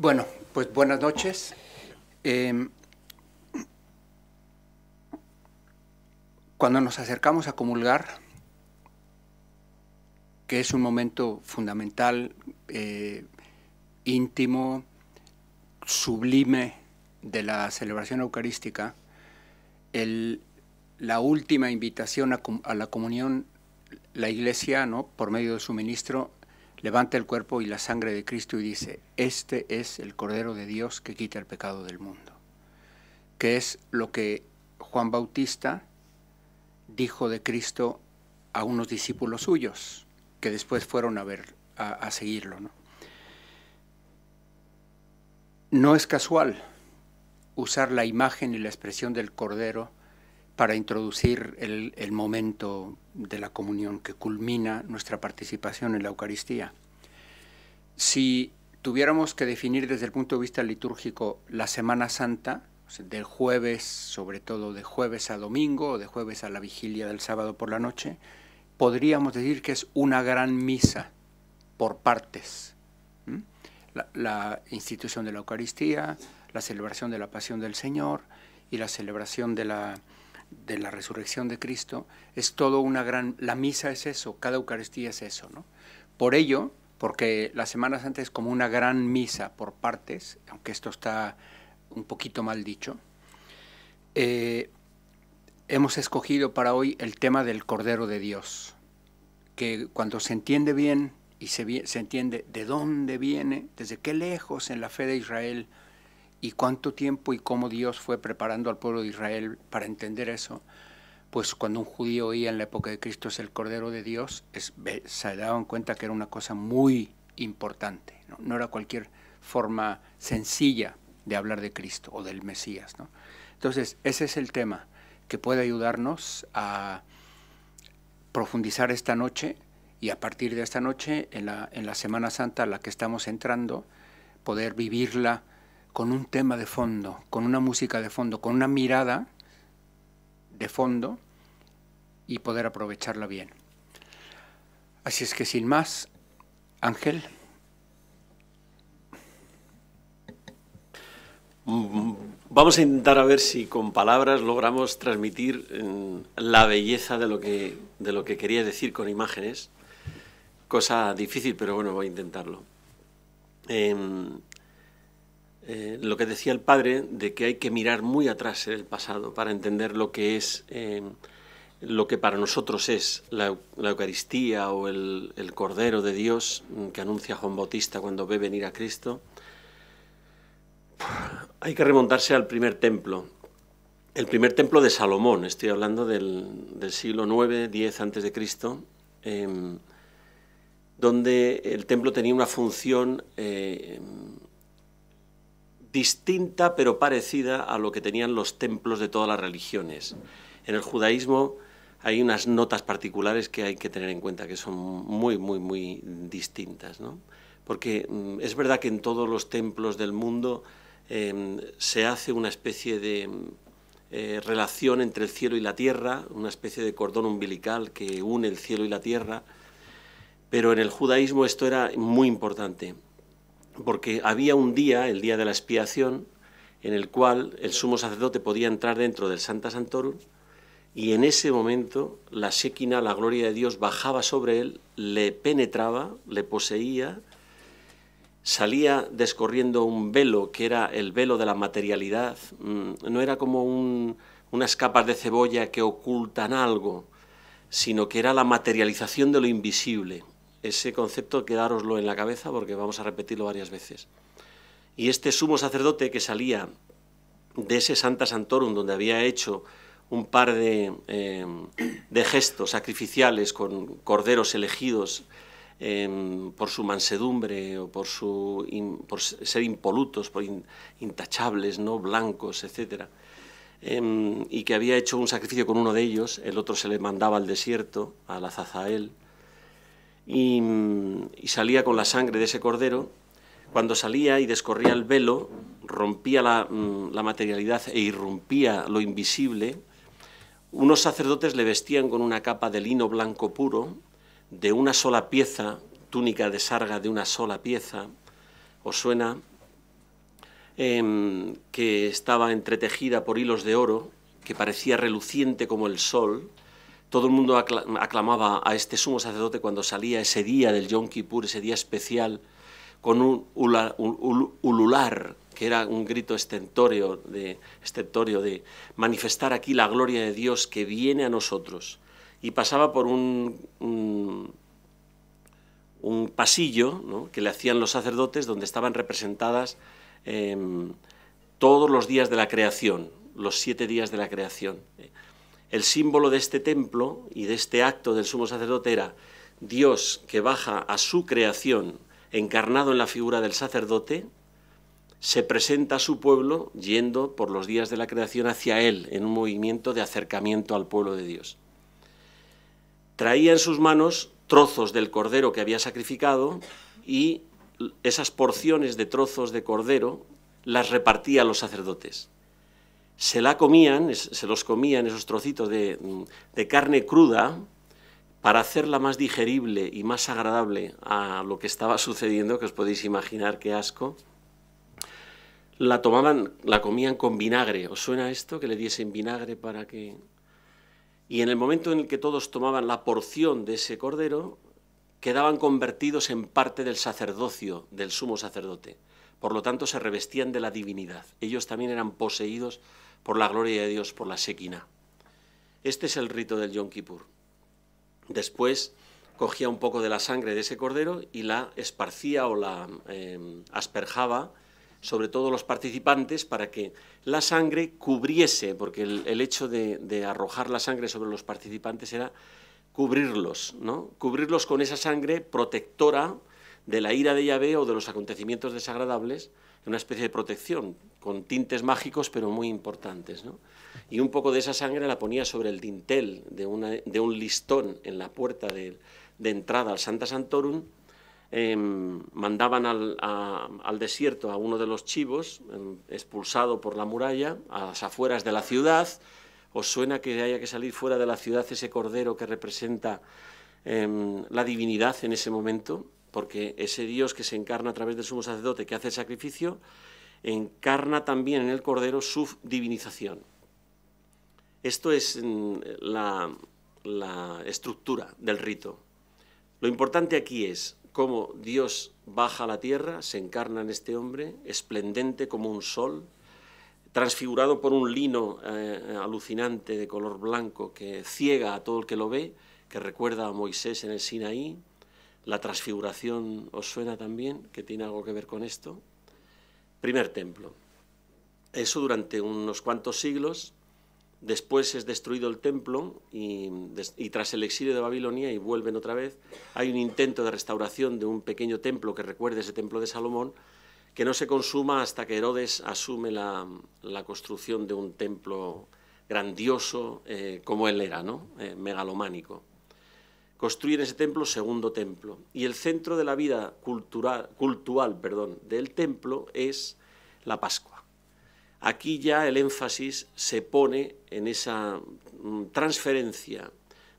Bueno, pues buenas noches. Em, cuando nos acercamos a comulgar, que es un momento fundamental, eh, íntimo, sublime de la celebración eucarística, la última invitación a, a, la comunión, la Iglesia, ¿no? por medio de su ministro, levanta el cuerpo y la sangre de Cristo y dice, este es el Cordero de Dios que quita el pecado del mundo, que es lo que Juan Bautista dijo de Cristo a unos discípulos suyos, que después fueron a, ver, a, seguirlo. no es casual usar la imagen y la expresión del Cordero para introducir el, momento de la comunión que culmina nuestra participación en la Eucaristía. Si tuviéramos que definir desde el punto de vista litúrgico la Semana Santa, del jueves, sobre todo de jueves a domingo, de jueves a la vigilia del sábado por la noche, podríamos decir que es una gran misa por partes. la, institución de la Eucaristía, la celebración de la Pasión del Señor y la celebración de la de la resurrección de Cristo es todo una gran... La misa es eso, cada Eucaristía es eso, ¿no? Por ello, porque la Semana Santa es como una gran misa por partes, aunque esto está un poquito mal dicho, eh, hemos escogido para hoy el tema del Cordero de Dios, que cuando se entiende bien y se, se entiende de dónde viene, desde qué lejos en la fe de Israel y cuánto tiempo y cómo Dios fue preparando al pueblo de Israel para entender eso, pues cuando un judío oía en la época de Cristo es el Cordero de Dios, se daban cuenta que era una cosa muy importante, ¿no? era cualquier forma sencilla de hablar de Cristo o del Mesías. Entonces, ese es el tema que puede ayudarnos a profundizar esta noche y a partir de esta noche, en la, en la Semana Santa a la que estamos entrando, poder vivirla con un tema de fondo, con una música de fondo, con una mirada de fondo y poder aprovecharla bien. Así es que sin más, Ángel. Mm, vamos a intentar a ver si con palabras logramos transmitir mm, la belleza de lo que, de lo que quería decir con imágenes. Cosa difícil, pero bueno, voy a intentarlo. Em, eh, lo que decía el padre de que hay que mirar muy atrás en el pasado para entender lo que es, em, lo que para nosotros es la, Eucaristía o el, Cordero de Dios mm, que anuncia Juan Bautista cuando ve venir a Cristo. Hay que remontarse al primer templo, el primer templo de Salomón, estoy hablando del, siglo 9, 10 antes de Cristo em, donde el templo tenía una función eh, distinta pero parecida a lo que tenían los templos de todas las religiones. En el judaísmo hay unas notas particulares que hay que tener en cuenta, que son muy, muy, muy distintas. ¿no? Porque mm, es verdad que en todos los templos del mundo em, se hace una especie de em, eh, relación entre el cielo y la tierra, una especie de cordón umbilical que une el cielo y la tierra, pero en el judaísmo esto era muy importante porque había un día, el día de la expiación, en el cual el sumo sacerdote podía entrar dentro del Santa Santorum y en ese momento la séquina, la gloria de Dios, bajaba sobre él, le penetraba, le poseía, salía descorriendo un velo que era el velo de la materialidad, mm, no era como unas capas de cebolla que ocultan algo, sino que era la materialización de lo invisible. Ese concepto quedároslo en la cabeza porque vamos a repetirlo varias veces. Y este sumo sacerdote que salía de ese Santa Santorum donde había hecho un par de, em, gestos sacrificiales con corderos elegidos em, por su mansedumbre o por, su ser impolutos, por intachables, no blancos, etc. Em, y que había hecho un sacrificio con uno de ellos, el otro se le mandaba al desierto, a la Zazael, y, salía con la sangre de ese cordero, cuando salía y descorría el velo, rompía mm, la, materialidad e irrumpía lo invisible, unos sacerdotes le vestían con una capa de lino blanco puro, de una sola pieza, túnica de sarga de una sola pieza, os suena, em, que estaba entretejida por hilos de oro, que parecía reluciente como el sol, todo el mundo aclamaba a este sumo sacerdote cuando salía ese día del Yom Kippur, ese día especial, con un ulular, que era un grito estentorio de, de manifestar aquí la gloria de Dios que viene a nosotros. Y pasaba por un, un, pasillo que le hacían los sacerdotes donde estaban representadas em, todos los días de la creación, los siete días de la creación. El símbolo de este templo y de este acto del sumo sacerdote era Dios que baja a su creación encarnado en la figura del sacerdote, se presenta a su pueblo yendo por los días de la creación hacia él en un movimiento de acercamiento al pueblo de Dios. Traía en sus manos trozos del cordero que había sacrificado y esas porciones de trozos de cordero las repartía a los sacerdotes se la comían, se los comían esos trocitos mm, de, carne cruda para hacerla más digerible y más agradable a lo que estaba sucediendo, que os podéis imaginar qué asco. La tomaban, la comían con vinagre. ¿Os suena esto? Que le diesen vinagre para que... Y en el momento en el que todos tomaban la porción de ese cordero, quedaban convertidos en parte del sacerdocio, del sumo sacerdote. Por lo tanto, se revestían de la divinidad. Ellos también eran poseídos por la gloria de Dios, por la sequina. Este es el rito del Yom Kippur. Después cogía un poco de la sangre de ese cordero y la esparcía o la em, asperjaba sobre todos los participantes para que la sangre cubriese, porque el, hecho de, arrojar la sangre sobre los participantes era cubrirlos, ¿no? cubrirlos con esa sangre protectora de la ira de Yahvé o de los acontecimientos desagradables, una especie de protección, con tintes mágicos pero muy importantes. Y un poco de esa sangre la ponía sobre el dintel de, un listón en la puerta de, entrada al Santa Santorum. Em, mandaban al, desierto a uno de los chivos, em, expulsado por la muralla, a las afueras de la ciudad. ¿Os suena que haya que salir fuera de la ciudad ese cordero que representa em, la divinidad en ese momento? Porque ese Dios que se encarna a través del sumo sacerdote que hace el sacrificio encarna también en el Cordero su divinización. Esto es mm, la, estructura del rito. Lo importante aquí es cómo Dios baja a la tierra, se encarna en este hombre, esplendente como un sol, transfigurado por un lino eh, alucinante de color blanco que ciega a todo el que lo ve, que recuerda a Moisés en el Sinaí. La transfiguración os suena también, que tiene algo que ver con esto. Primer templo. Eso durante unos cuantos siglos. Después es destruido el templo y, tras el exilio de Babilonia y vuelven otra vez, hay un intento de restauración de un pequeño templo que recuerde ese templo de Salomón, que no se consuma hasta que Herodes asume la, construcción de un templo grandioso eh, como él era, ¿no? Eh, megalománico construyen ese templo segundo templo. Y el centro de la vida cultural, cultural perdón, del templo es la Pascua. Aquí ya el énfasis se pone en esa mm, transferencia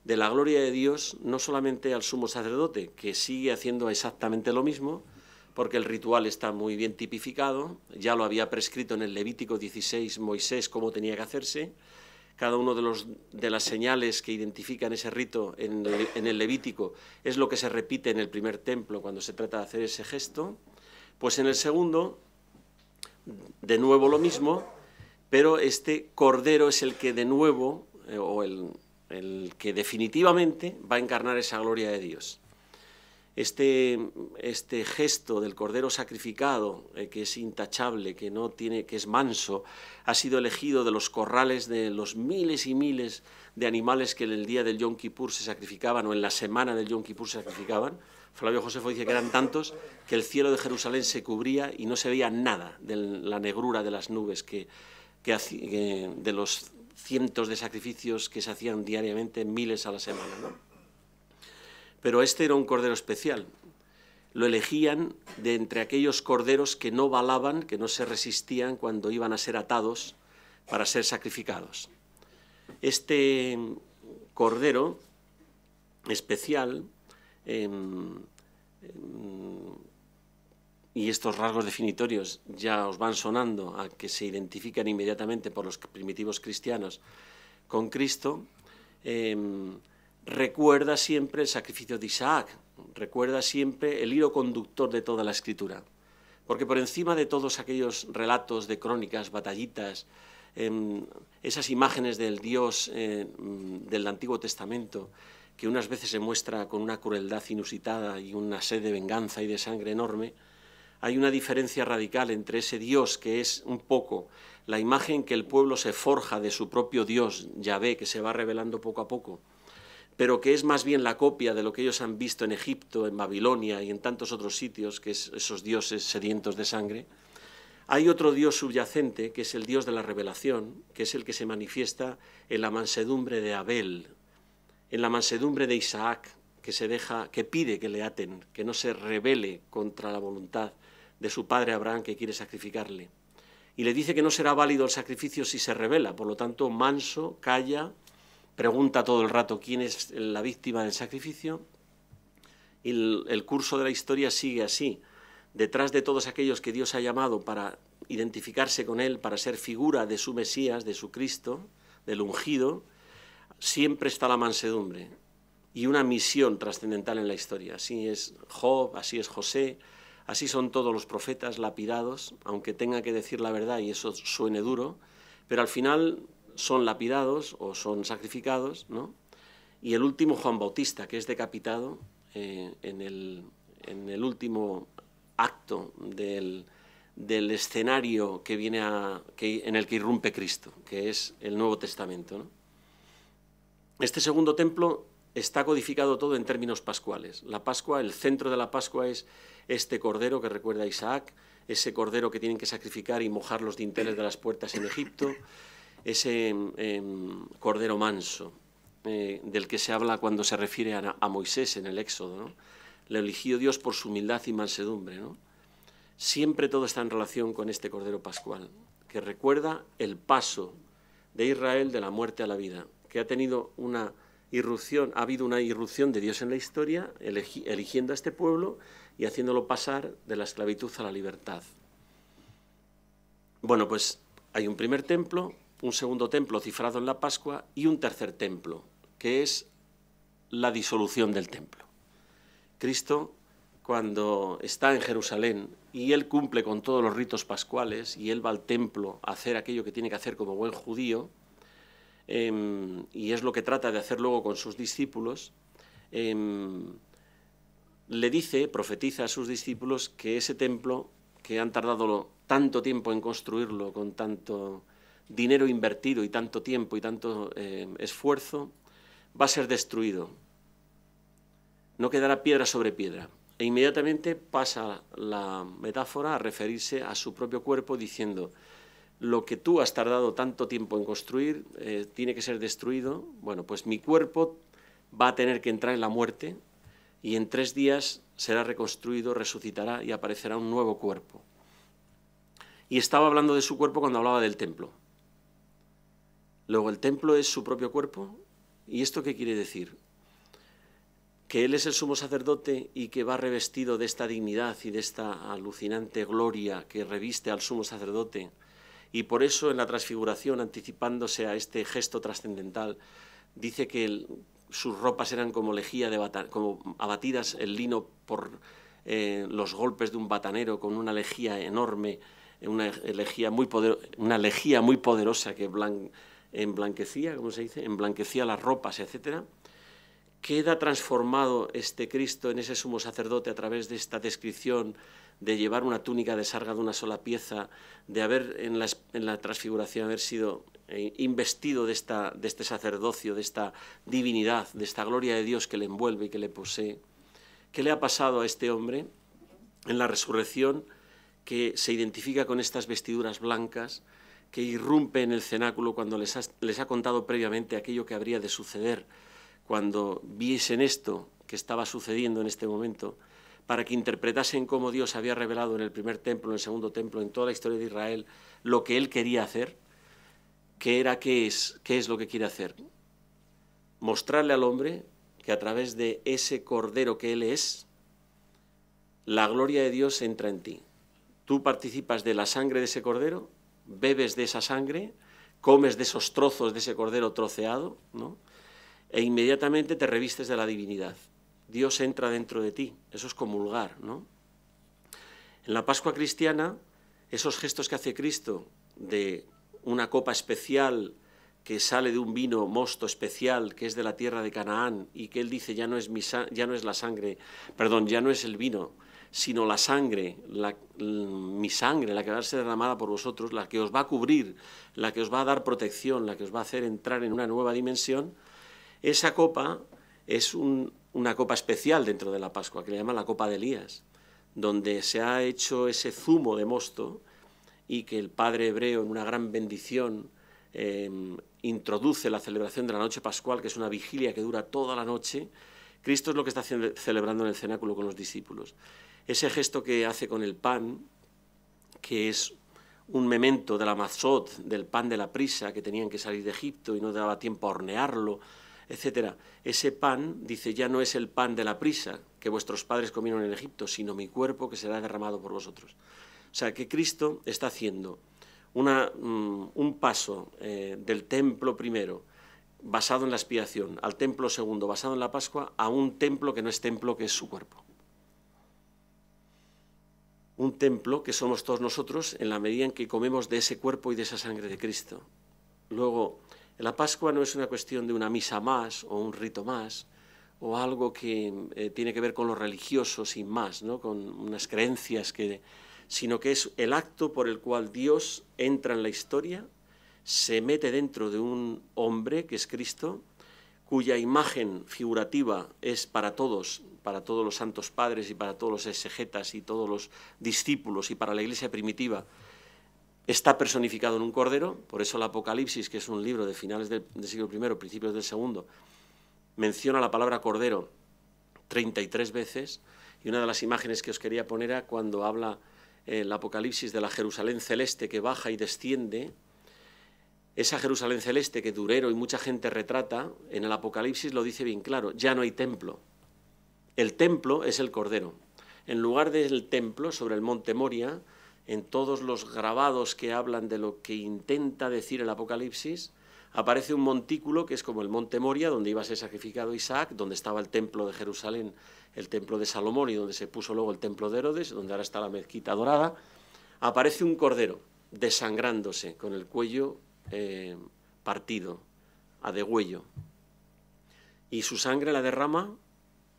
de la gloria de Dios no solamente al sumo sacerdote, que sigue haciendo exactamente lo mismo, porque el ritual está muy bien tipificado, ya lo había prescrito en el Levítico 16 Moisés cómo tenía que hacerse, cada uno de, de las señales que identifican ese rito en, el Levítico es lo que se repite en el primer templo cuando se trata de hacer ese gesto, pues en el segundo, de nuevo lo mismo, pero este cordero es el que de nuevo, eh, o el que definitivamente va a encarnar esa gloria de Dios. Este, este, gesto del Cordero sacrificado, eh, que es intachable, que, no tiene, que es manso, ha sido elegido de los corrales de los miles y miles de animales que en el día del Yom Kippur se sacrificaban o en la semana del Yom Kippur se sacrificaban. Flavio Josefo dice que eran tantos que el cielo de Jerusalén se cubría y no se veía nada de la negrura de las nubes de los cientos de sacrificios que se hacían diariamente, miles a la semana. ¿no? pero este era un cordero especial. Lo elegían de entre aquellos corderos que no balaban, que no se resistían cuando iban a ser atados para ser sacrificados. Este cordero especial em, em, y estos rasgos definitorios ya os van sonando a que se identifican inmediatamente por los primitivos cristianos con Cristo, em, recuerda siempre el sacrificio de Isaac, recuerda siempre el hilo conductor de toda la escritura. Porque por encima de todos aquellos relatos de crónicas, batallitas, em, esas imágenes del Dios eh, del Antiguo Testamento, que unas veces se muestra con una crueldad inusitada y una sed de venganza y de sangre enorme, hay una diferencia radical entre ese Dios que es un poco la imagen que el pueblo se forja de su propio Dios, Yahvé, que se va revelando poco a poco, pero que es más bien la copia de lo que ellos han visto en Egipto, en Babilonia y en tantos otros sitios, que es esos dioses sedientos de sangre, hay otro dios subyacente, que es el dios de la revelación, que es el que se manifiesta en la mansedumbre de Abel, en la mansedumbre de Isaac, que se deja, que pide que le aten, que no se revele contra la voluntad de su padre Abraham que quiere sacrificarle. Y le dice que no será válido el sacrificio si se revela, por lo tanto, manso, calla pregunta todo el rato quién es la víctima del sacrificio. Y el, curso de la historia sigue así. Detrás de todos aquellos que Dios ha llamado para identificarse con Él, para ser figura de su Mesías, de su Cristo, del ungido, siempre está la mansedumbre y una misión trascendental en la historia. Así es Job, así es José, así son todos los profetas lapidados, aunque tenga que decir la verdad y eso suene duro, pero al final son lapidados o son sacrificados, ¿no? Y el último, Juan Bautista, que es decapitado eh, en, el, último acto del, escenario que viene en el que irrumpe Cristo, que es el Nuevo Testamento. Este segundo templo está codificado todo en términos pascuales. La Pascua, el centro de la Pascua es este cordero que recuerda a Isaac, ese cordero que tienen que sacrificar y mojar los dinteles de las puertas en Egipto, ese em, em, cordero manso eh, del que se habla cuando se refiere a, Moisés en el Éxodo. Le eligió Dios por su humildad y mansedumbre. Siempre todo está en relación con este cordero pascual, que recuerda el paso de Israel de la muerte a la vida, que ha tenido una irrupción, ha habido una irrupción de Dios en la historia, eligiendo a este pueblo y haciéndolo pasar de la esclavitud a la libertad. Bueno, pues hay un primer templo, un segundo templo cifrado en la Pascua y un tercer templo, que es la disolución del templo. Cristo, cuando está en Jerusalén y él cumple con todos los ritos pascuales y él va al templo a hacer aquello que tiene que hacer como buen judío, em, y es lo que trata de hacer luego con sus discípulos, em, le dice, profetiza a sus discípulos que ese templo que han tardado tanto tiempo en construirlo con tanto dinero invertido y tanto tiempo y tanto eh, esfuerzo va a ser destruido. No quedará piedra sobre piedra. E inmediatamente pasa la metáfora a referirse a su propio cuerpo diciendo, lo que tú has tardado tanto tiempo en construir eh, tiene que ser destruido. Bueno, pues mi cuerpo va a tener que entrar en la muerte y en tres días será reconstruido, resucitará y aparecerá un nuevo cuerpo. Y estaba hablando de su cuerpo cuando hablaba del templo. Luego el templo es su propio cuerpo. ¿Y esto qué quiere decir? Que Él es el sumo sacerdote y que va revestido de esta dignidad y de esta alucinante gloria que reviste al sumo sacerdote. Y por eso en la transfiguración, anticipándose a este gesto trascendental, dice que sus ropas eran como lejía de como abatidas el lino por eh, los golpes de un batanero con una lejía enorme, una lejía muy, muy poderosa que Blanc blanquecía, ¿cómo se dice? Emblanquecía las ropas, etcétera. Queda transformado este Cristo en ese sumo sacerdote a través de esta descripción de llevar una túnica de sarga de una sola pieza, de haber en la, transfiguración haber sido eh, investido de, esta, de este sacerdocio, de esta divinidad, de esta gloria de Dios que le envuelve y que le posee. ¿Qué le ha pasado a este hombre en la resurrección que se identifica con estas vestiduras blancas? que irrumpe en el cenáculo cuando les ha, les ha contado previamente aquello que habría de suceder cuando viesen esto que estaba sucediendo en este momento, para que interpretasen cómo Dios había revelado en el primer templo, en el segundo templo, en toda la historia de Israel, lo que él quería hacer, que era qué es, qué es lo que quiere hacer. Mostrarle al hombre que a través de ese cordero que él es, la gloria de Dios entra en ti. Tú participas de la sangre de ese cordero bebes de esa sangre, comes de esos trozos de ese cordero troceado, ¿no? e inmediatamente te revistes de la divinidad. Dios entra dentro de ti, eso es comulgar. ¿no? En la Pascua cristiana, esos gestos que hace Cristo de una copa especial que sale de un vino mosto especial que es de la tierra de Canaán y que él dice ya no es mi ya no es la sangre, perdón, ya no es el vino, sino la sangre, mi sangre, la que va a ser derramada por vosotros, la que os va a cubrir, la que os va a dar protección, la que os va a hacer entrar en una nueva dimensión, esa copa es una copa especial dentro de la Pascua, que le llaman la copa de Elías, donde se ha hecho ese zumo de mosto y que el Padre Hebreo, en una gran bendición, em, introduce la celebración de la noche pascual, que es una vigilia que dura toda la noche, Cristo es lo que está celebrando en el cenáculo con los discípulos ese gesto que hace con el pan, que es un memento de la mazot, del pan de la prisa, que tenían que salir de Egipto y no daba tiempo a hornearlo, etc. Ese pan, dice, ya no es el pan de la prisa que vuestros padres comieron en Egipto, sino mi cuerpo que será derramado por vosotros. O sea, que Cristo está haciendo una, mm, un paso eh, del templo primero, basado en la expiación, al templo segundo, basado en la Pascua, a un templo que no es templo, que es su cuerpo un templo que somos todos nosotros en la medida en que comemos de ese cuerpo y de esa sangre de Cristo. Luego, la Pascua no es una cuestión de una misa más o un rito más o algo que eh, tiene que ver con los religiosos y más, ¿no? con unas creencias que sino que es el acto por el cual Dios entra en la historia, se mete dentro de un hombre que es Cristo, cuya imagen figurativa es para todos para todos los santos padres y para todos los exegetas y todos los discípulos y para la iglesia primitiva, está personificado en un cordero, por eso el Apocalipsis, que es un libro de finales del, siglo I, principios del II, menciona la palabra cordero 33 veces, y una de las imágenes que os quería poner era cuando habla eh, el Apocalipsis de la Jerusalén celeste que baja y desciende, esa Jerusalén celeste que Durero y mucha gente retrata, en el Apocalipsis lo dice bien claro, ya no hay templo, el templo es el Cordero. En lugar del templo, sobre el monte Moria, en todos los grabados que hablan de lo que intenta decir el Apocalipsis, aparece un montículo que es como el monte Moria, donde iba a ser sacrificado Isaac, donde estaba el templo de Jerusalén, el templo de Salomón y donde se puso luego el templo de Herodes, donde ahora está la mezquita dorada. Aparece un cordero desangrándose con el cuello eh, partido, a degüello. Y su sangre la derrama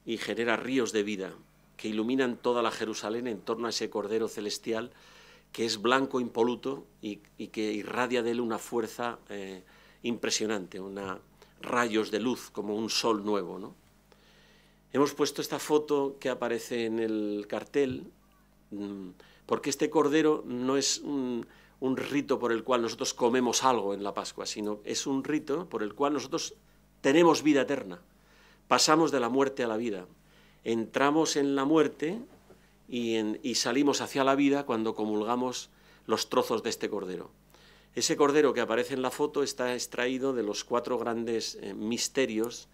y genera ríos de vida que iluminan toda la Jerusalén en torno a ese Cordero Celestial que es blanco impoluto y, que irradia de él una fuerza eh, impresionante, una, rayos de luz como un sol nuevo. Hemos puesto esta foto que aparece en el cartel mm, porque este Cordero no es un rito por el cual nosotros comemos algo en la Pascua, sino es un rito por el cual nosotros tenemos vida eterna pasamos de la muerte a la vida. Entramos en la muerte y, salimos hacia la vida cuando comulgamos los trozos de este cordero. Ese cordero que aparece en la foto está extraído de los cuatro grandes eh, misterios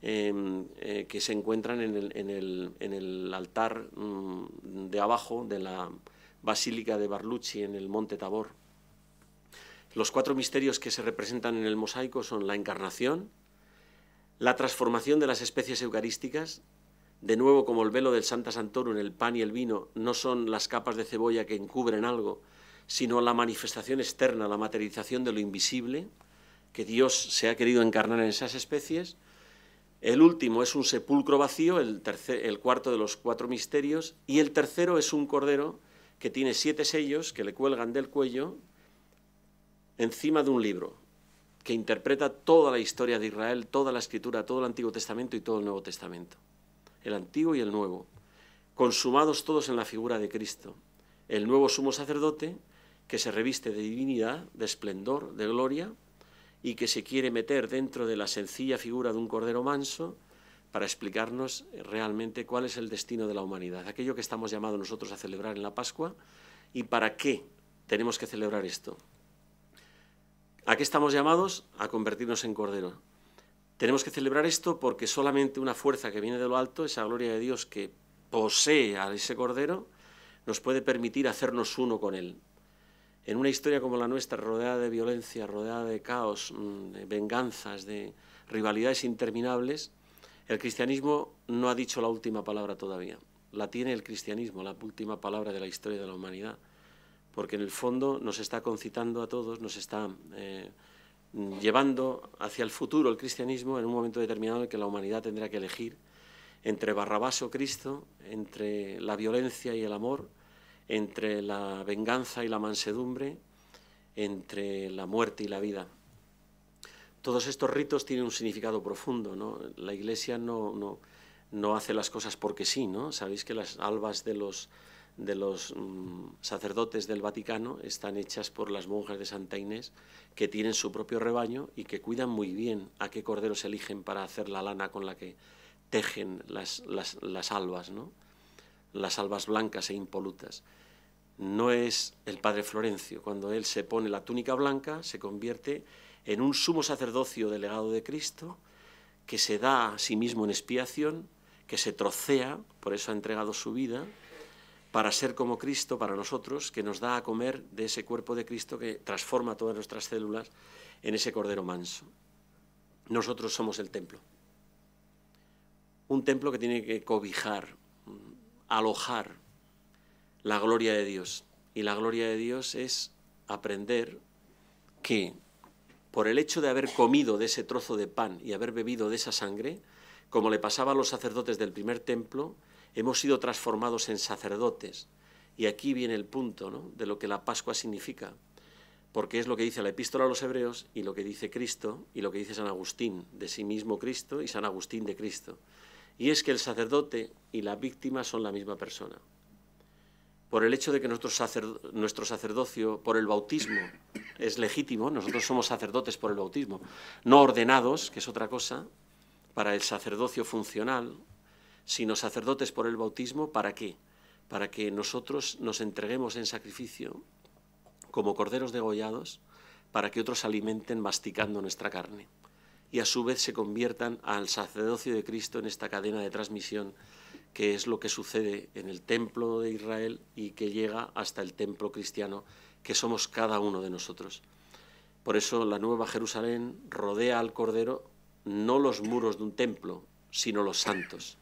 em, eh, que se encuentran en el, altar mm, de abajo de la Basílica de Barlucci en el Monte Tabor. Los cuatro misterios que se representan en el mosaico son la encarnación, la transformación de las especies eucarísticas, de nuevo como el velo del Santa en el pan y el vino, no son las capas de cebolla que encubren algo, sino la manifestación externa, la materialización de lo invisible, que Dios se ha querido encarnar en esas especies. El último es un sepulcro vacío, el, el cuarto de los cuatro misterios, y el tercero es un cordero que tiene siete sellos que le cuelgan del cuello encima de un libro que interpreta toda la historia de Israel, toda la escritura, todo el Antiguo Testamento y todo el Nuevo Testamento. El Antiguo y el Nuevo, consumados todos en la figura de Cristo, el nuevo sumo sacerdote que se reviste de divinidad, de esplendor, de gloria, y que se quiere meter dentro de la sencilla figura de un cordero manso para explicarnos realmente cuál es el destino de la humanidad, aquello que estamos llamados nosotros a celebrar en la Pascua y para qué tenemos que celebrar esto. ¿A qué estamos llamados? A convertirnos en cordero. Tenemos que celebrar esto porque solamente una fuerza que viene de lo alto, esa gloria de Dios que posee a ese cordero, nos puede permitir hacernos uno con él. En una historia como la nuestra, rodeada de violencia, rodeada de caos, mm, de venganzas, de rivalidades interminables, el cristianismo no ha dicho la última palabra todavía. La tiene el cristianismo, la última palabra de la historia de la humanidad porque en el fondo nos está concitando a todos, nos está eh, llevando hacia el futuro el cristianismo en un momento determinado en el que la humanidad tendrá que elegir entre Barrabás o Cristo, entre la violencia y el amor, entre la venganza y la mansedumbre, entre la muerte y la vida. Todos estos ritos tienen un significado profundo. ¿no? La Iglesia no, no, no hace las cosas porque sí. ¿no? Sabéis que las albas de los de los mm, sacerdotes del Vaticano están hechas por las monjas de Santa Inés, que tienen su propio rebaño y que cuidan muy bien a qué corderos eligen para hacer la lana con la que tejen las, las, las albas, ¿no? las albas blancas e impolutas. No es el padre Florencio, cuando él se pone la túnica blanca, se convierte en un sumo sacerdocio delegado de Cristo, que se da a sí mismo en expiación, que se trocea, por eso ha entregado su vida, para ser como Cristo para nosotros, que nos da a comer de ese cuerpo de Cristo que transforma todas nuestras células en ese cordero manso. Nosotros somos el templo. Un templo que tiene que cobijar, mm, alojar la gloria de Dios. Y la gloria de Dios es aprender que por el hecho de haber comido de ese trozo de pan y haber bebido de esa sangre, como le pasaba a los sacerdotes del primer templo, hemos sido transformados en sacerdotes. Y aquí viene el punto de lo que la Pascua significa, porque es lo que dice la epístola a los hebreos y lo que dice Cristo y lo que dice San Agustín, de sí mismo Cristo y San Agustín de Cristo. Y es que el sacerdote y la víctima son la misma persona. Por el hecho de que nuestro, nuestro sacerdocio, por el bautismo, es legítimo, nosotros somos sacerdotes por el bautismo, no ordenados, que es otra cosa, para el sacerdocio funcional, sino sacerdotes por el bautismo, ¿para qué? Para que nosotros nos entreguemos en sacrificio como corderos degollados, para que otros alimenten masticando nuestra carne y a su vez se conviertan al sacerdocio de Cristo en esta cadena de transmisión que es lo que sucede en el templo de Israel y que llega hasta el templo cristiano que somos cada uno de nosotros. Por eso la nueva Jerusalén rodea al Cordero no los muros de un templo, sino los santos.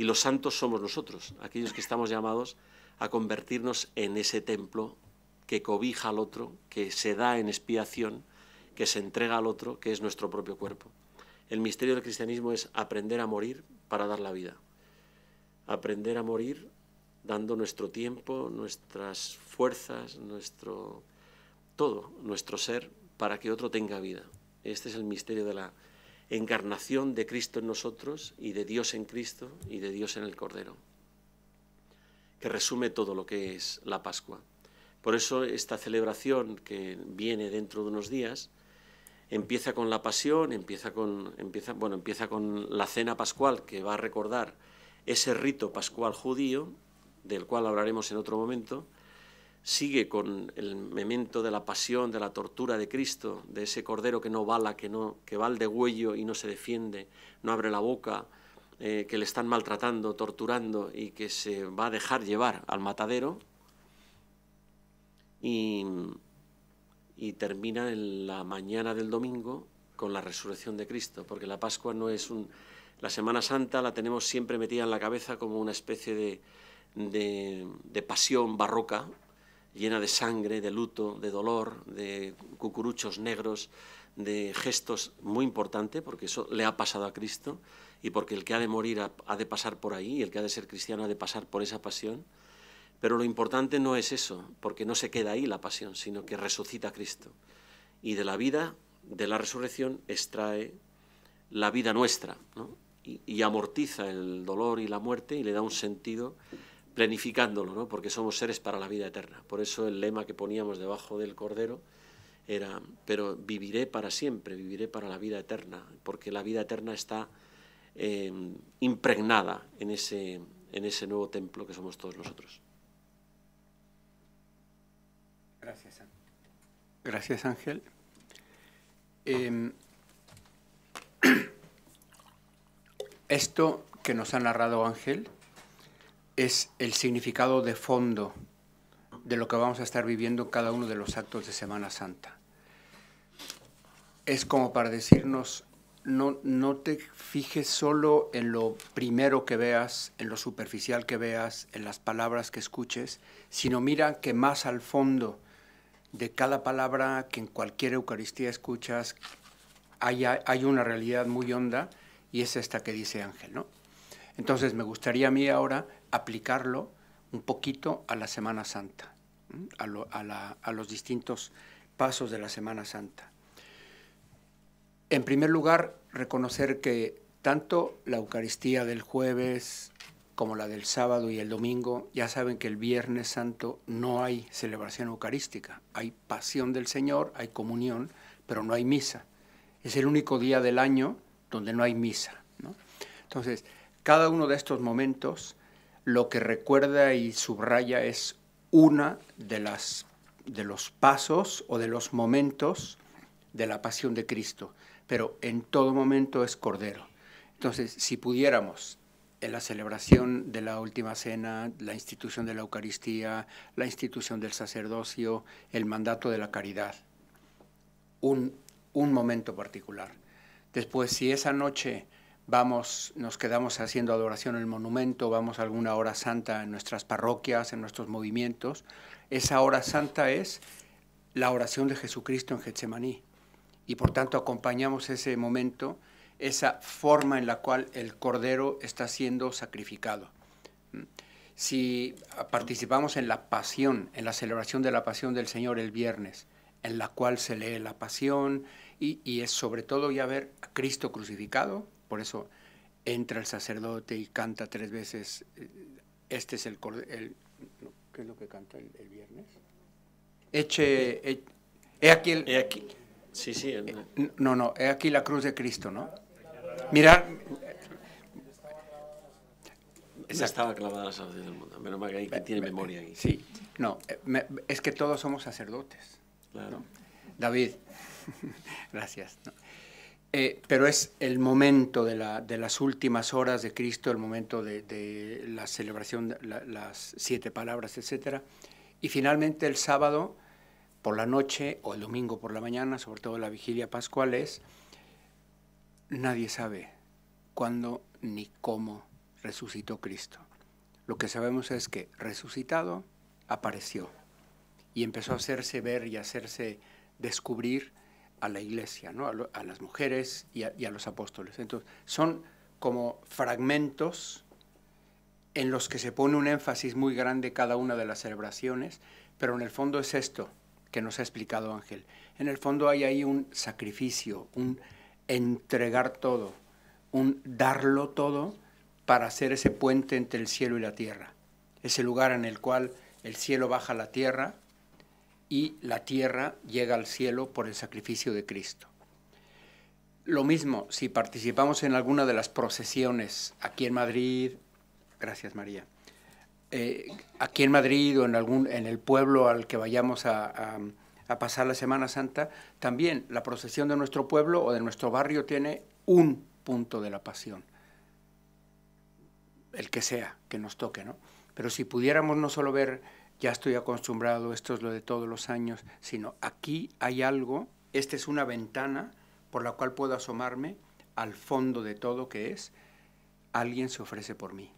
Y los santos somos nosotros, aquellos que estamos llamados a convertirnos en ese templo que cobija al otro, que se da en expiación, que se entrega al otro, que es nuestro propio cuerpo. El misterio del cristianismo es aprender a morir para dar la vida. Aprender a morir dando nuestro tiempo, nuestras fuerzas, nuestro todo, nuestro ser, para que otro tenga vida. Este es el misterio de la encarnación de Cristo en nosotros y de Dios en Cristo y de Dios en el Cordero, que resume todo lo que es la Pascua. Por eso esta celebración que viene dentro de unos días empieza con la pasión, empieza con, empieza, bueno, empieza con la cena pascual que va a recordar ese rito pascual judío, del cual hablaremos en otro momento, sigue con el memento de la pasión, de la tortura de Cristo, de ese cordero que no bala, que, no, que va al degüello y no se defiende, no abre la boca, eh, que le están maltratando, torturando y que se va a dejar llevar al matadero. Y, termina en la mañana del domingo con la resurrección de Cristo, porque la Pascua no es un... La Semana Santa la tenemos siempre metida en la cabeza como una especie de pasión barroca, llena de sangre, de luto, de dolor, de cucuruchos negros, de gestos muy importantes, porque eso le ha pasado a Cristo y porque el que ha de morir ha, de pasar por ahí y el que ha de ser cristiano ha de pasar por esa pasión. Pero lo importante no es eso, porque no se queda ahí la pasión, sino que resucita Cristo. Y de la vida, de la resurrección, extrae la vida nuestra y, y amortiza el dolor y la muerte y le da un sentido planificándolo, ¿no? porque somos seres para la vida eterna. Por eso el lema que poníamos debajo del cordero era, pero viviré para siempre, viviré para la vida eterna, porque la vida eterna está em, impregnada en ese, en ese nuevo templo que somos todos nosotros. Gracias, Ángel. Gracias, Ángel. Em, esto que nos ha narrado Ángel es el significado de fondo de lo que vamos a estar viviendo cada uno de los actos de Semana Santa. Es como para decirnos, no, te fijes solo en lo primero que veas, en lo superficial que veas, en las palabras que escuches, sino mira que más al fondo de cada palabra que en cualquier Eucaristía escuchas hay, una realidad muy honda y es esta que dice Ángel, Entonces me gustaría a mí ahora aplicarlo un poquito a la Semana Santa, a, los distintos pasos de la Semana Santa. En primer lugar, reconocer que tanto la Eucaristía del jueves como la del sábado y el domingo, ya saben que el Viernes Santo no hay celebración eucarística, hay pasión del Señor, hay comunión, pero no hay misa. Es el único día del año donde no hay misa. Entonces, cada uno de estos momentos lo que recuerda y subraya es una de las de los pasos o de los momentos de la pasión de Cristo, pero en todo momento es cordero. Entonces, si pudiéramos en la celebración de la última cena, la institución de la Eucaristía, la institución del sacerdocio, el mandato de la caridad, un momento particular. Después, si esa noche nos quedamos haciendo adoración en el monumento, vamos a alguna hora santa en nuestras parroquias, en nuestros movimientos. Esa hora santa es la oración de Jesucristo en Getsemaní. Y por tanto acompañamos ese momento, esa forma en la cual el Cordero está siendo sacrificado. ¿Mm? Si participamos en la pasión, en la celebración de la pasión del Señor el viernes, en la cual se lee la pasión y, y es sobre todo ya ver a Cristo crucificado, por eso entra el sacerdote y canta tres veces, eh, este es el, el ¿qué es lo que canta el, viernes? Eche, e, he, aquí el... He aquí. Sí, sí. Eh, no, no, he aquí la cruz de Cristo, ¿no? Mirar... Esa estaba clavada la salvación del mundo. Menos mal que quien tiene memoria ahí. Sí, no, eh, es que todos somos sacerdotes. Claro. David, gracias. Eh, pero es el momento de, las últimas horas de Cristo, el momento de, la celebración, las siete palabras, etc. Y finalmente el sábado por la noche o el domingo por la mañana, sobre todo la vigilia pascual, es nadie sabe cuándo ni cómo resucitó Cristo. Lo que sabemos es que resucitado apareció y empezó a hacerse ver y a hacerse descubrir a la iglesia, a, las mujeres y a, y a, los apóstoles. Entonces, son como fragmentos en los que se pone un énfasis muy grande cada una de las celebraciones, pero en el fondo es esto que nos ha explicado Ángel. En el fondo hay ahí un sacrificio, un entregar todo, un darlo todo para hacer ese puente entre el cielo y la tierra, ese lugar en el cual el cielo baja a la tierra y la tierra llega al cielo por el sacrificio de Cristo. Lo mismo si participamos en alguna de las procesiones aquí en Madrid, gracias María, eh, aquí en Madrid o en, algún, en el pueblo al que vayamos a, a pasar la Semana Santa, también la procesión de nuestro pueblo o de nuestro barrio tiene un punto de la pasión, el que sea, que nos toque, ¿no? Pero si pudiéramos no solo ver ya estoy acostumbrado, esto es lo de todos los años, sino aquí hay algo, esta es una ventana por la cual puedo asomarme al fondo de todo que es, alguien se ofrece por mí,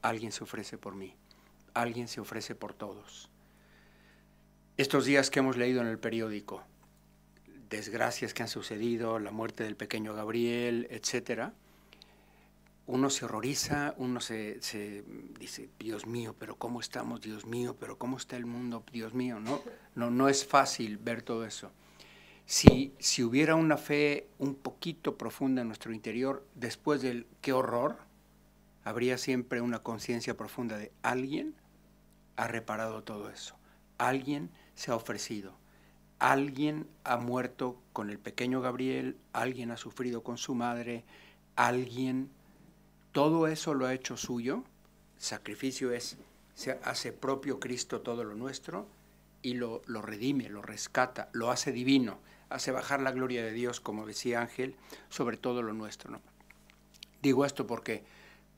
alguien se ofrece por mí, alguien se ofrece por todos. Estos días que hemos leído en el periódico, desgracias que han sucedido, la muerte del pequeño Gabriel, etcétera, uno se horroriza, uno se, dice, Dios mío, pero ¿cómo estamos? Dios mío, pero ¿cómo está el mundo? Dios mío, no, no, no es fácil ver todo eso. Si, si hubiera una fe un poquito profunda en nuestro interior, después del qué horror, habría siempre una conciencia profunda de alguien ha reparado todo eso, alguien se ha ofrecido, alguien ha muerto con el pequeño Gabriel, alguien ha sufrido con su madre, alguien todo eso lo ha hecho suyo. Sacrificio es, se hace propio Cristo todo lo nuestro y lo, redime, lo rescata, lo hace divino, hace bajar la gloria de Dios, como decía Ángel, sobre todo lo nuestro. Digo esto porque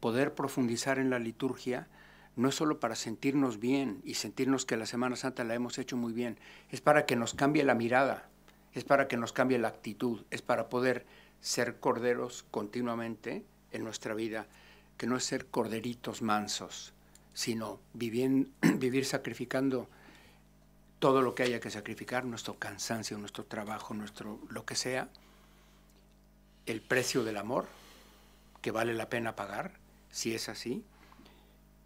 poder profundizar en la liturgia no es solo para sentirnos bien y sentirnos que la Semana Santa la hemos hecho muy bien, es para que nos cambie la mirada, es para que nos cambie la actitud, es para poder ser corderos continuamente en nuestra vida, que no es ser corderitos mansos, sino vivir, vivir sacrificando todo lo que haya que sacrificar, nuestro cansancio, nuestro trabajo, nuestro lo que sea, el precio del amor, que vale la pena pagar, si es así,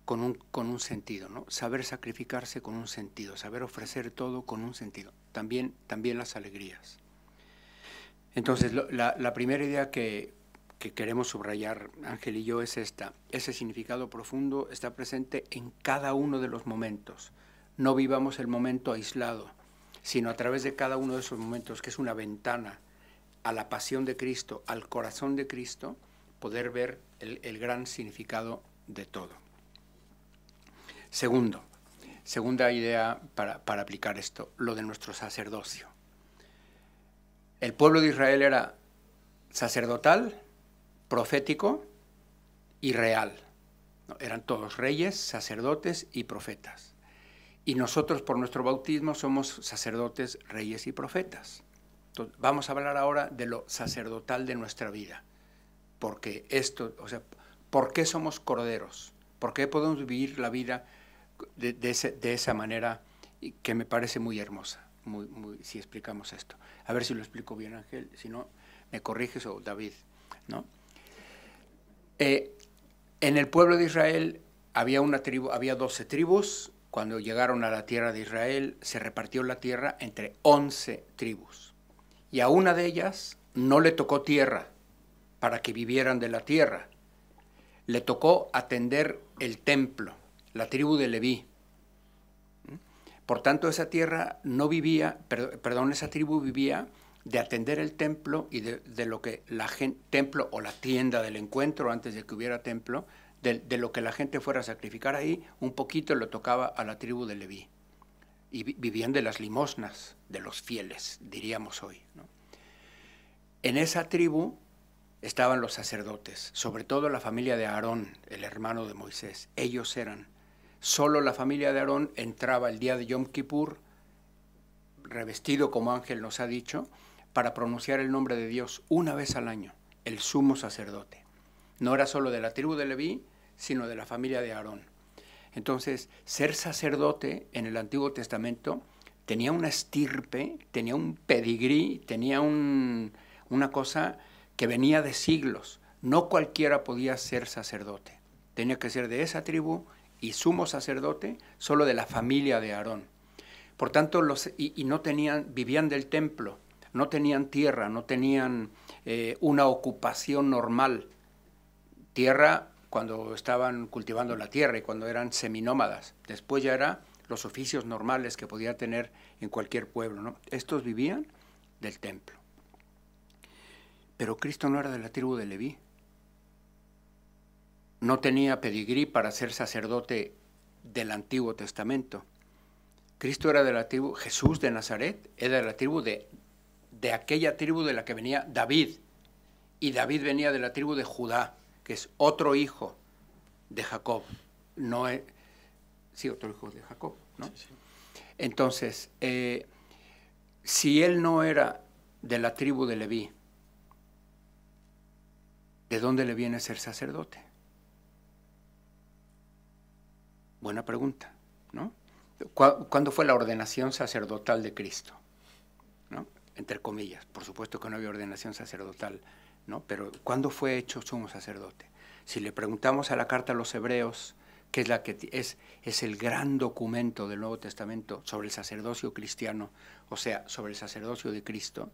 con un, con un sentido, ¿no? Saber sacrificarse con un sentido, saber ofrecer todo con un sentido. También, también las alegrías. Entonces, la, la, primera idea que, que queremos subrayar, Ángel y yo, es esta. Ese significado profundo está presente en cada uno de los momentos. No vivamos el momento aislado, sino a través de cada uno de esos momentos, que es una ventana a la pasión de Cristo, al corazón de Cristo, poder ver el, gran significado de todo. Segundo, segunda idea para, para aplicar esto, lo de nuestro sacerdocio. El pueblo de Israel era sacerdotal, profético y real. Eran todos reyes, sacerdotes y profetas. Y nosotros por nuestro bautismo somos sacerdotes, reyes y profetas. vamos a hablar ahora de lo sacerdotal de nuestra vida. Porque esto, o sea, ¿por qué somos corderos? ¿Por qué podemos vivir la vida de, esa manera que me parece muy hermosa? Muy, si explicamos esto. A ver si lo explico bien, Ángel. Si no, me corriges o David. ¿no? Eh, en el pueblo de Israel había, una tribu, había 12 tribus. Cuando llegaron a la tierra de Israel, se repartió la tierra entre 11 tribus. Y a una de ellas no le tocó tierra para que vivieran de la tierra. Le tocó atender el templo, la tribu de Leví. ¿Mm? Por tanto, esa tierra no vivía, perdón, esa tribu vivía de atender el templo y de, lo que la gente, templo o la tienda del encuentro antes de que hubiera templo, de, lo que la gente fuera a sacrificar ahí, un poquito lo tocaba a la tribu de Leví. Y vivían de las limosnas de los fieles, diríamos hoy. En esa tribu estaban los sacerdotes, sobre todo la familia de Aarón, el hermano de Moisés. Ellos eran. Solo la familia de Aarón entraba el día de Yom Kippur, revestido como ángel nos ha dicho, para pronunciar el nombre de Dios una vez al año, el sumo sacerdote. No era solo de la tribu de Leví, sino de la familia de Aarón. Entonces, ser sacerdote en el Antiguo Testamento tenía una estirpe, tenía un pedigrí, tenía una cosa que venía de siglos. No cualquiera podía ser sacerdote. Tenía que ser de esa tribu y sumo sacerdote solo de la familia de Aarón. Por tanto, los, y, no tenían, vivían del templo, no tenían tierra, no tenían eh, una ocupación normal. Tierra cuando estaban cultivando la tierra y cuando eran seminómadas. Después ya era los oficios normales que podía tener en cualquier pueblo. ¿no? Estos vivían del templo. Pero Cristo no era de la tribu de Leví. No tenía pedigrí para ser sacerdote del Antiguo Testamento. Cristo era de la tribu, Jesús de Nazaret era de la tribu de de aquella tribu de la que venía David. Y David venía de la tribu de Judá, que es otro hijo de Jacob. No es, sí, otro hijo de Jacob, ¿no? Entonces, eh, si él no era de la tribu de Leví, ¿de dónde le viene a ser sacerdote? Buena pregunta, ¿no? ¿Cuándo fue la ordenación sacerdotal de Cristo? entre comillas, por supuesto que no había ordenación sacerdotal, ¿no? Pero ¿cuándo fue hecho sumo sacerdote? Si le preguntamos a la carta a los hebreos, que es la que es, es el gran documento del Nuevo Testamento sobre el sacerdocio cristiano, o sea, sobre el sacerdocio de Cristo,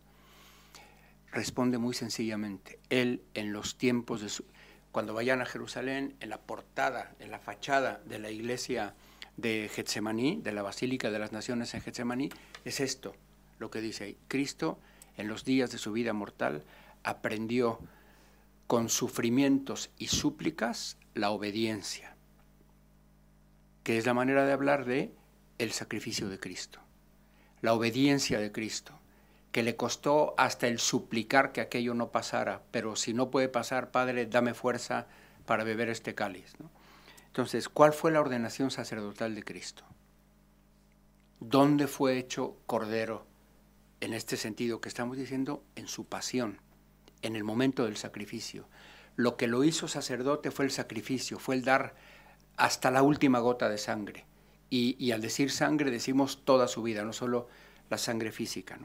responde muy sencillamente. Él en los tiempos de su, cuando vayan a Jerusalén, en la portada, en la fachada de la iglesia de Getsemaní, de la Basílica de las Naciones en Getsemaní, es esto, lo que dice ahí. Cristo en los días de su vida mortal aprendió con sufrimientos y súplicas la obediencia, que es la manera de hablar de el sacrificio de Cristo, la obediencia de Cristo, que le costó hasta el suplicar que aquello no pasara, pero si no puede pasar, Padre, dame fuerza para beber este cáliz. Entonces, ¿cuál fue la ordenación sacerdotal de Cristo? ¿Dónde fue hecho cordero en este sentido que estamos diciendo, en su pasión, en el momento del sacrificio. Lo que lo hizo sacerdote fue el sacrificio, fue el dar hasta la última gota de sangre. Y, al decir sangre decimos toda su vida, no solo la sangre física.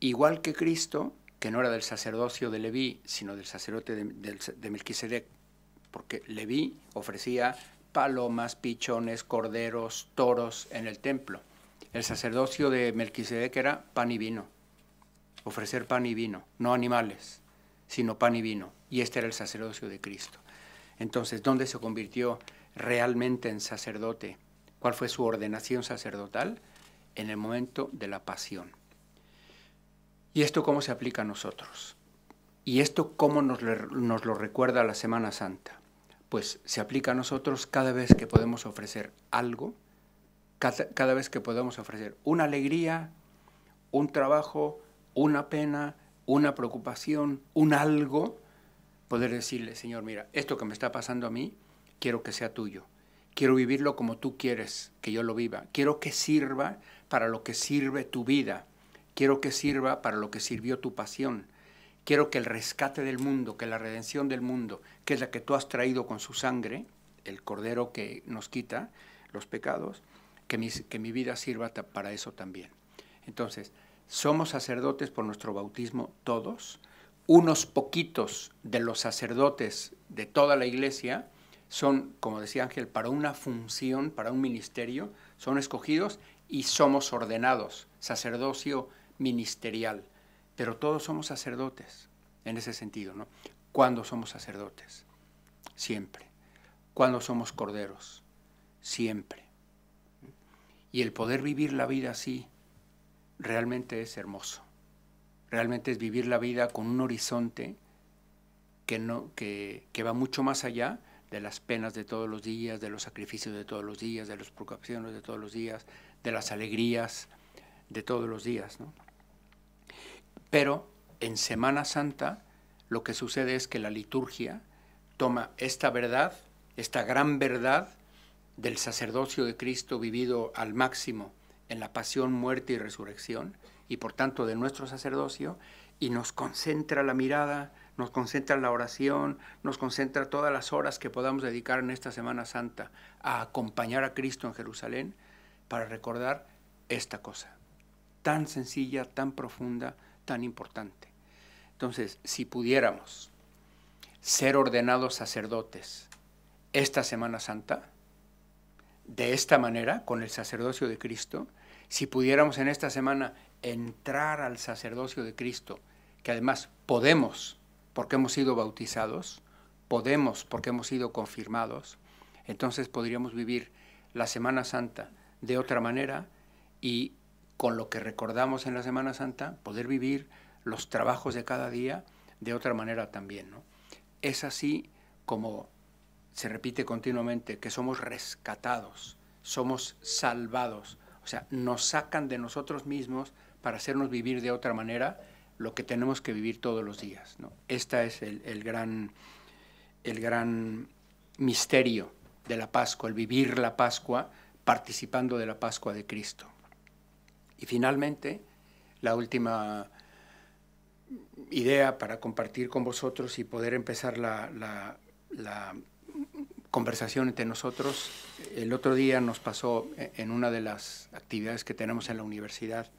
Igual que Cristo, que no era del sacerdocio de Leví, sino del sacerdote de, de Melquisedec, porque Leví ofrecía palomas, pichones, corderos, toros en el templo. El sacerdocio de Melquisedec era pan y vino, ofrecer pan y vino, no animales, sino pan y vino. Y este era el sacerdocio de Cristo. Entonces, ¿dónde se convirtió realmente en sacerdote? ¿Cuál fue su ordenación sacerdotal? En el momento de la pasión. ¿Y esto cómo se aplica a nosotros? ¿Y esto cómo nos, nos lo recuerda la Semana Santa? Pues se aplica a nosotros cada vez que podemos ofrecer algo cada vez que podamos ofrecer una alegría, un trabajo, una pena, una preocupación, un algo, poder decirle, Señor, mira, esto que me está pasando a mí, quiero que sea tuyo. Quiero vivirlo como tú quieres que yo lo viva. Quiero que sirva para lo que sirve tu vida. Quiero que sirva para lo que sirvió tu pasión. Quiero que el rescate del mundo, que la redención del mundo, que es la que tú has traído con su sangre, el cordero que nos quita los pecados, que mi, vida sirva para eso también. Entonces, somos sacerdotes por nuestro bautismo todos, unos poquitos de los sacerdotes de toda la iglesia son, como decía Ángel, para una función, para un ministerio, son escogidos y somos ordenados, sacerdocio ministerial, pero todos somos sacerdotes en ese sentido, ¿no? Cuando somos sacerdotes, siempre. Cuando somos corderos, siempre. Y el poder vivir la vida así realmente es hermoso. Realmente es vivir la vida con un horizonte que, no, que, va mucho más allá de las penas de todos los días, de los sacrificios de todos los días, de las preocupaciones de todos los días, de las alegrías de todos los días. Pero en Semana Santa lo que sucede es que la liturgia toma esta verdad, esta gran verdad, del sacerdocio de Cristo vivido al máximo en la pasión, muerte y resurrección, y por tanto de nuestro sacerdocio, y nos concentra la mirada, nos concentra la oración, nos concentra todas las horas que podamos dedicar en esta Semana Santa a acompañar a Cristo en Jerusalén para recordar esta cosa, tan sencilla, tan profunda, tan importante. Entonces, si pudiéramos ser ordenados sacerdotes esta Semana Santa, de esta manera, con el sacerdocio de Cristo, si pudiéramos en esta semana entrar al sacerdocio de Cristo, que además podemos porque hemos sido bautizados, podemos porque hemos sido confirmados, entonces podríamos vivir la Semana Santa de otra manera y con lo que recordamos en la Semana Santa, poder vivir los trabajos de cada día de otra manera también. ¿no? Es así como se repite continuamente, que somos rescatados, somos salvados. O sea, nos sacan de nosotros mismos para hacernos vivir de otra manera lo que tenemos que vivir todos los días. ¿no? Este es el, gran, el gran misterio de la Pascua, el vivir la Pascua participando de la Pascua de Cristo. Y finalmente, la última idea para compartir con vosotros y poder empezar la conversación entre nosotros. El otro día nos pasó e-, en una de las actividades que tenemos en la universidad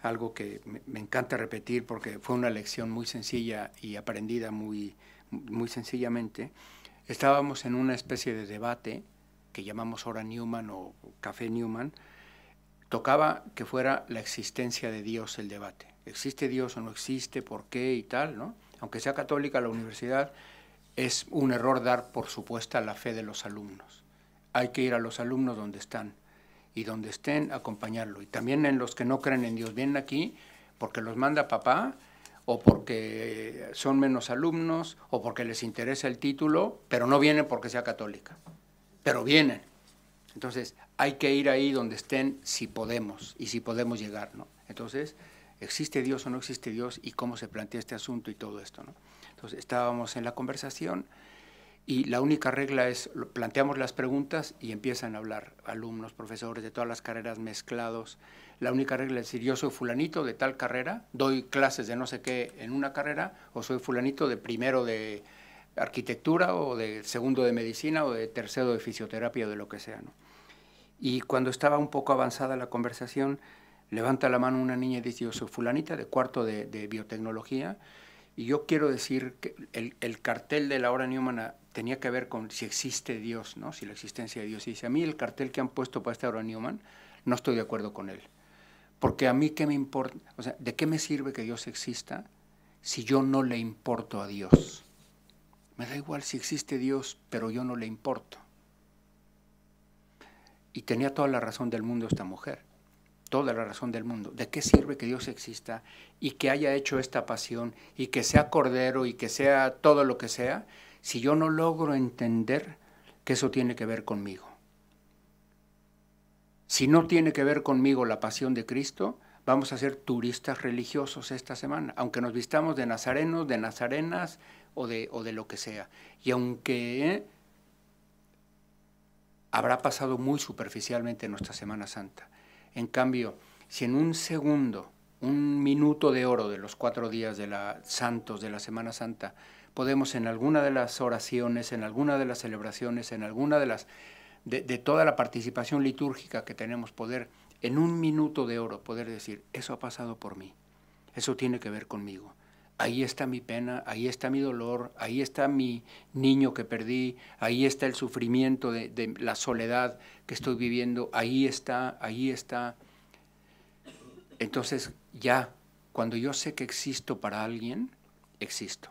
algo que me encanta repetir porque fue una lección muy sencilla y aprendida muy, muy sencillamente. Estábamos en una especie de debate que llamamos hora Newman o Café Newman. Tocaba que fuera la existencia de Dios el debate. ¿Existe Dios o no existe? ¿Por qué? Y tal, ¿no? Aunque sea católica la universidad, es un error dar por supuesta la fe de los alumnos. Hay que ir a los alumnos donde están y donde estén acompañarlo. Y también en los que no creen en Dios, vienen aquí porque los manda papá o porque son menos alumnos o porque les interesa el título, pero no vienen porque sea católica, pero vienen. Entonces hay que ir ahí donde estén si podemos y si podemos llegar, ¿no? Entonces, ¿existe Dios o no existe Dios y cómo se plantea este asunto y todo esto, ¿no? Entonces estábamos en la conversación y la única regla es, planteamos las preguntas y empiezan a hablar alumnos, profesores de todas las carreras mezclados. La única regla es decir, yo soy fulanito de tal carrera, doy clases de no sé qué en una carrera, o soy fulanito de primero de arquitectura, o de segundo de medicina, o de tercero de fisioterapia, o de lo que sea. Y cuando estaba un poco avanzada la conversación, levanta la mano una niña y dice, yo soy fulanita de cuarto de, de biotecnología, y yo quiero decir que el, cartel de la hora Newman ah, tenía que ver con si existe Dios, ¿no? si la existencia de Dios. Y dice, a mí el cartel que han puesto para esta hora Newman, no estoy de acuerdo con él. Porque a mí qué me importa, o sea, ¿de qué me sirve que Dios exista si yo no le importo a Dios? Me da igual si existe Dios, pero yo no le importo. Y tenía toda la razón del mundo esta mujer toda la razón del mundo. ¿De qué sirve que Dios exista y que haya hecho esta pasión y que sea cordero y que sea todo lo que sea si yo no logro entender que eso tiene que ver conmigo? Si no tiene que ver conmigo la pasión de Cristo, vamos a ser turistas religiosos esta semana, aunque nos vistamos de nazarenos, de nazarenas o de, o de lo que sea. Y aunque ¿eh? habrá pasado muy superficialmente nuestra Semana Santa en cambio, si en un segundo, un minuto de oro de los cuatro días de la Santos, de la Semana Santa, podemos en alguna de las oraciones, en alguna de las celebraciones, en alguna de las de, de toda la participación litúrgica que tenemos, poder en un minuto de oro poder decir, eso ha pasado por mí, eso tiene que ver conmigo ahí está mi pena, ahí está mi dolor, ahí está mi niño que perdí, ahí está el sufrimiento de, la soledad que estoy viviendo, ahí está, ahí está. Entonces ya, cuando yo sé que existo para alguien, existo.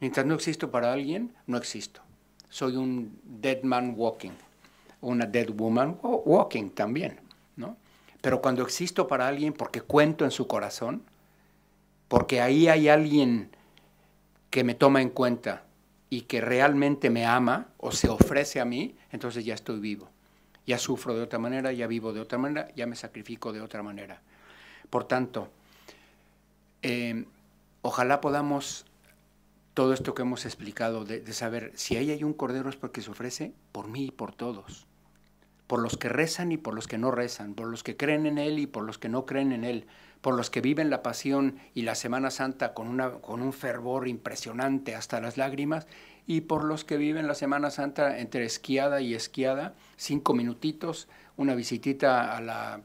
Mientras no existo para alguien, no existo. Soy un dead man walking, una dead woman walking también, ¿no? Pero cuando existo para alguien porque cuento en su corazón, porque ahí hay alguien que me toma en cuenta y que realmente me ama o se ofrece a mí, entonces ya estoy vivo. Ya sufro de otra manera, ya vivo de otra manera, ya me sacrifico de otra manera. Por tanto, em, ojalá podamos todo esto que hemos explicado de, de, saber si ahí hay un cordero es porque se ofrece por mí y por todos, por los que rezan y por los que no rezan, por los que creen en él y por los que no creen en él, por los que viven la pasión y la Semana Santa con, una, con un fervor impresionante hasta las lágrimas, y por los que viven la Semana Santa entre esquiada y esquiada, cinco minutitos, una visitita a la,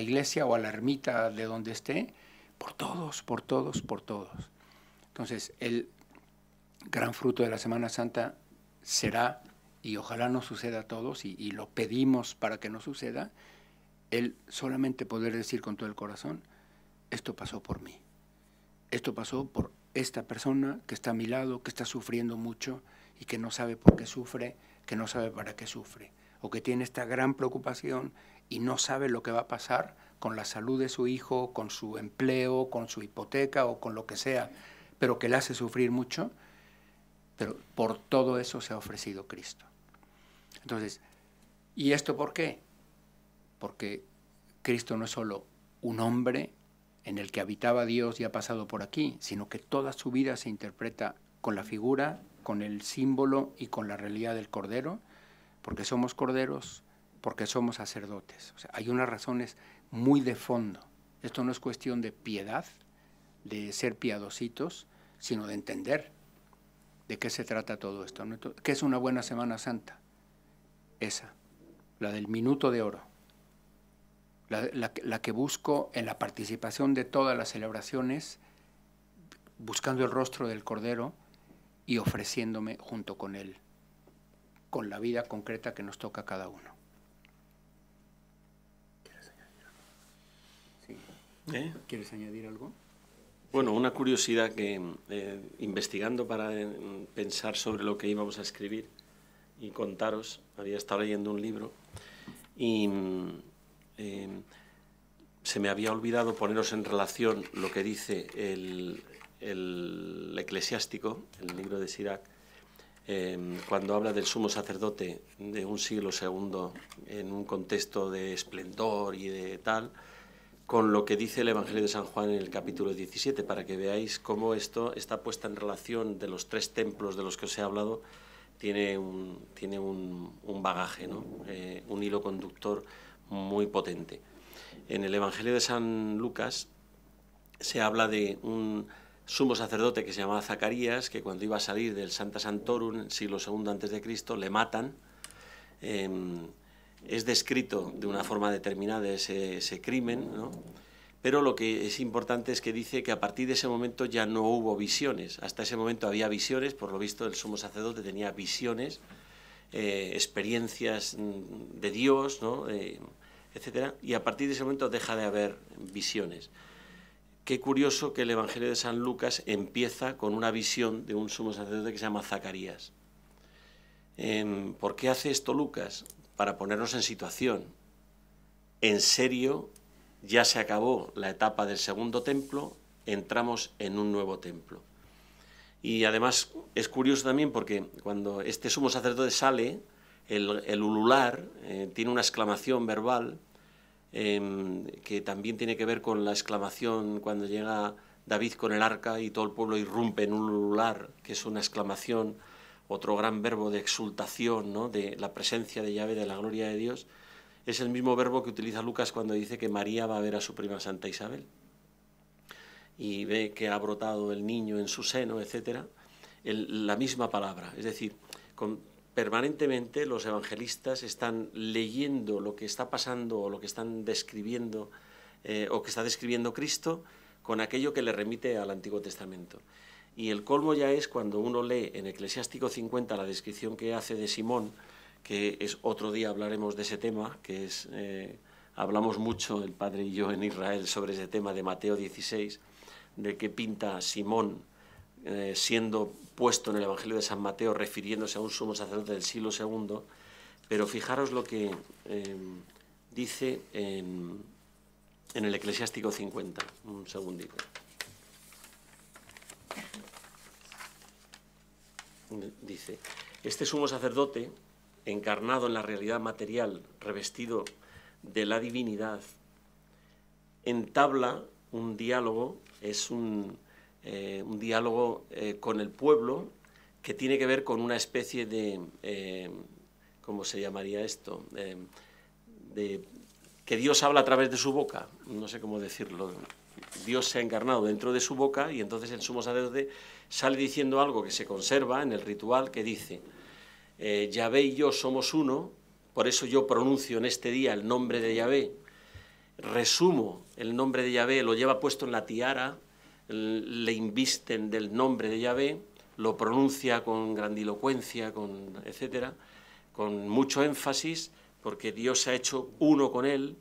iglesia o a la ermita de donde esté, por todos, por todos, por todos. Entonces, el gran fruto de la Semana Santa será, y ojalá no suceda a todos, y, y lo pedimos para que no suceda, el solamente poder decir con todo el corazón, esto pasó por mí, esto pasó por esta persona que está a mi lado, que está sufriendo mucho y que no sabe por qué sufre, que no sabe para qué sufre, o que tiene esta gran preocupación y no sabe lo que va a pasar con la salud de su hijo, con su empleo, con su hipoteca o con lo que sea, pero que le hace sufrir mucho, pero por todo eso se ha ofrecido Cristo. Entonces, ¿y esto por qué? Porque Cristo no es solo un hombre en el que habitaba Dios y ha pasado por aquí, sino que toda su vida se interpreta con la figura, con el símbolo y con la realidad del Cordero, porque somos corderos, porque somos sacerdotes. hay unas razones muy de fondo. Esto no es cuestión de piedad, de ser piadositos, sino de entender de qué se trata todo esto. ¿Qué es una buena Semana Santa? Esa, la del minuto de oro la, que busco en la participación de todas las celebraciones, buscando el rostro del Cordero y ofreciéndome junto con Él, con la vida concreta que nos toca a cada uno. ¿Quieres añadir algo? ¿Eh? Bueno, una curiosidad que eh, investigando para eh, pensar sobre lo que íbamos a escribir y contaros, había estado leyendo un libro y Em, se me había olvidado poneros en relación lo que dice el, eclesiástico, el libro de Sirac, em, cuando habla del sumo sacerdote de un siglo segundo en un contexto de esplendor y de tal, con lo que dice el Evangelio de San Juan en el capítulo 17, para que veáis cómo esto está puesta en relación de los tres templos de los que os he hablado, tiene un, tiene un, bagaje, eh, un hilo conductor muy potente. En el Evangelio de San Lucas se habla de un sumo sacerdote que se llamaba Zacarías, que cuando iba a salir del Santa Santorum, en siglo II antes de Cristo, le matan. Em, es descrito de una forma determinada ese, crimen, pero lo que es importante es que dice que a partir de ese momento ya no hubo visiones. Hasta ese momento había visiones, por lo visto el sumo sacerdote tenía visiones eh, experiencias de Dios, eh, etc. Y a partir de ese momento deja de haber visiones. Qué curioso que el Evangelio de San Lucas empieza con una visión de un sumo sacerdote que se llama Zacarías. Em, ¿Por qué hace esto Lucas? Para ponernos en situación. En serio, ya se acabó la etapa del segundo templo, entramos en un nuevo templo. Y además es curioso también porque cuando este sumo sacerdote sale, el, ulular eh, tiene una exclamación verbal em, que también tiene que ver con la exclamación cuando llega David con el arca y todo el pueblo irrumpe en un ulular, que es una exclamación, otro gran verbo de exultación, ¿no? de la presencia de llave de la gloria de Dios. Es el mismo verbo que utiliza Lucas cuando dice que María va a ver a su prima Santa Isabel y ve que ha brotado el niño en su seno, etc., la misma palabra. Es decir, con, permanentemente los evangelistas están leyendo lo que está pasando o lo que están describiendo eh, o que está describiendo Cristo con aquello que le remite al Antiguo Testamento. Y el colmo ya es cuando uno lee en Eclesiástico 50 la descripción que hace de Simón, que es otro día hablaremos de ese tema, que es, eh, hablamos mucho el padre y yo en Israel sobre ese tema de Mateo 16, de qué pinta Simón eh, siendo puesto en el Evangelio de San Mateo refiriéndose a un sumo sacerdote del siglo II, pero fijaros lo que em, dice en, en el Eclesiástico 50, un segundito. Dice, este sumo sacerdote, encarnado en la realidad material, revestido de la divinidad, entabla un diálogo, es un, eh, diálogo eh, con el pueblo que tiene que ver con una especie de, eh, ¿cómo se llamaría esto? de que Dios habla a través de su boca, no sé cómo decirlo. Dios se ha encarnado dentro de su boca y entonces el sumo sacerdote sale diciendo algo que se conserva en el ritual que dice, Yahvé y yo somos uno, por eso yo pronuncio en este día el nombre de Yahvé resumo el nombre de Yahvé, lo lleva puesto en la tiara, le invisten del nombre de Yahvé, lo pronuncia con grandilocuencia, con etcétera, con mucho énfasis, porque Dios se ha hecho uno con él,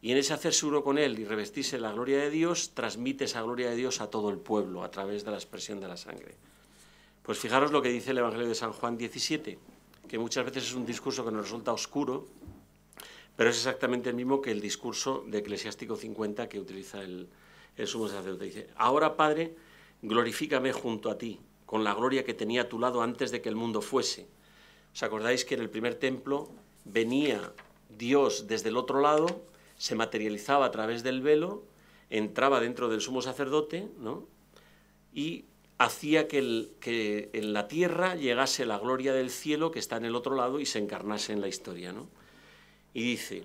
y en ese hacerse uno con él y revestirse la gloria de Dios, transmite esa gloria de Dios a todo el pueblo a través de la expresión de la sangre. Pues fijaros lo que dice el Evangelio de San Juan 17, que muchas veces es un discurso que nos resulta oscuro, pero es exactamente el mismo que el discurso de Eclesiástico 50 que utiliza el, sumo sacerdote. Dice, ahora Padre, glorifícame junto a ti, con la gloria que tenía a tu lado antes de que el mundo fuese. ¿Os acordáis que en el primer templo venía Dios desde el otro lado, se materializaba a través del velo, entraba dentro del sumo sacerdote, ¿no? Y hacía que, que en la tierra llegase la gloria del cielo que está en el otro lado y se encarnase en la historia, ¿no? y dice,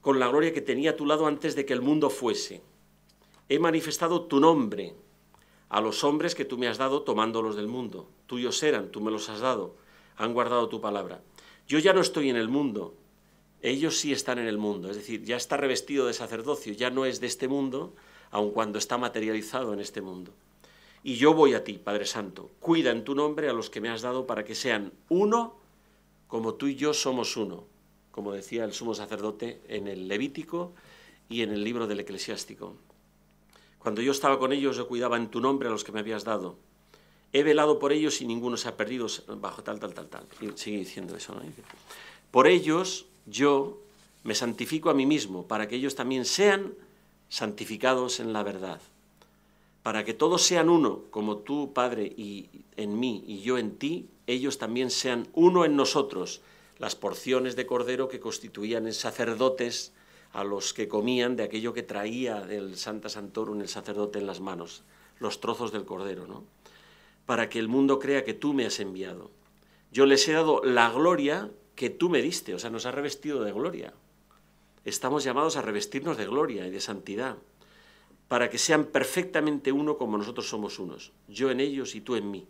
con la gloria que tenía a tu lado antes de que el mundo fuese, he manifestado tu nombre a los hombres que tú me has dado tomándolos del mundo. Tuyos eran, tú me los has dado, han guardado tu palabra. Yo ya no estoy en el mundo, ellos sí están en el mundo, es decir, ya está revestido de sacerdocio, ya no es de este mundo, aun cuando está materializado en este mundo. Y yo voy a ti, Padre Santo, cuida en tu nombre a los que me has dado para que sean uno como tú y yo somos uno como decía el sumo sacerdote, en el Levítico y en el libro del Eclesiástico. Cuando yo estaba con ellos, yo cuidaba en tu nombre a los que me habías dado. He velado por ellos y ninguno se ha perdido bajo tal, tal, tal, tal. sigue diciendo eso, Por ellos yo me santifico a mí mismo, para que ellos también sean santificados en la verdad. Para que todos sean uno, como tú, Padre, y en mí, y yo en ti, ellos también sean uno en nosotros, las porciones de cordero que constituían en sacerdotes a los que comían de aquello que traía el Santa Santorum, el sacerdote en las manos, los trozos del cordero, ¿no? Para que el mundo crea que tú me has enviado. Yo les he dado la gloria que tú me diste, o sea, nos ha revestido de gloria. Estamos llamados a revestirnos de gloria y de santidad, para que sean perfectamente uno como nosotros somos unos, yo en ellos y tú en mí,